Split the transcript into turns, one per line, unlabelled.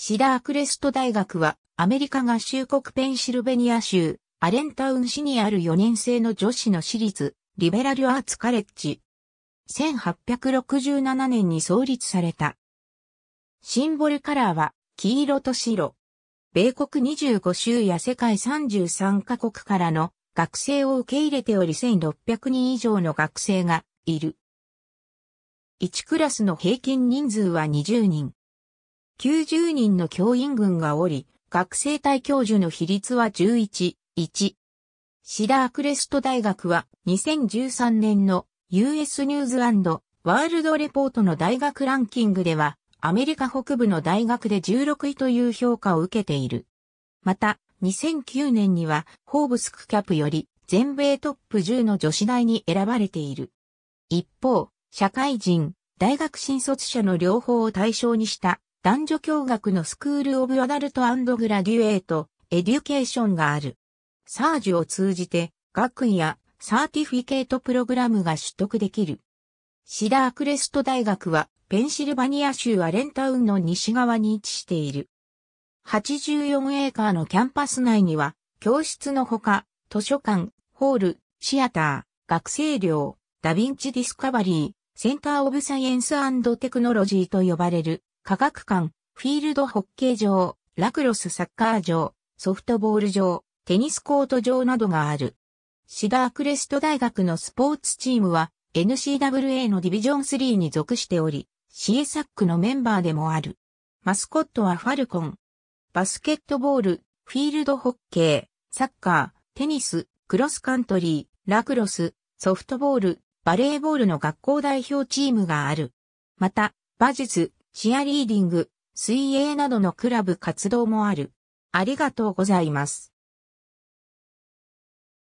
シダークレスト大
学は、アメリカ合衆国ペンシルベニア州、アレンタウン市にある4年生の女子の私立、リベラルアーツカレッジ。1867年に創立された。シンボルカラーは、黄色と白。米国25州や世界33カ国からの学生を受け入れており1600人以上の学生がいる。1クラスの平均人数は20人。90人の教員軍がおり、学生対教授の比率は11、1。シダークレスト大学は2013年の US ニューズワールドレポートの大学ランキングでは、アメリカ北部の大学で16位という評価を受けている。また、2009年には、ホーブスクキャプより、全米トップ10の女子大に選ばれている。一方、社会人、大学新卒者の両方を対象にした男女共学のスクールオブアダルトグラデュエート、エデュケーションがある。サージを通じて、学位やサーティフィケートプログラムが取得できる。シダークレスト大学は、ペンシルバニア州アレンタウンの西側に位置している。84エーカーのキャンパス内には、教室のほか、図書館、ホール、シアター、学生寮、ダヴィンチディスカバリー、センターオブサイエンステクノロジーと呼ばれる科学館、フィールドホッケー場、ラクロスサッカー場、ソフトボール場、テニスコート場などがある。シダークレスト大学のスポーツチームは n c w a のディビジョン3に属しており、CSAC のメンバーでもある。マスコットはファルコン。バスケットボール、フィールドホッケー、サッカー、テニス、クロスカントリー、ラクロス、ソフトボール、バレーボールの学校代表チームがある。また、馬術、チアリーディング、水泳などのクラブ活動もあ
る。ありがとうございます。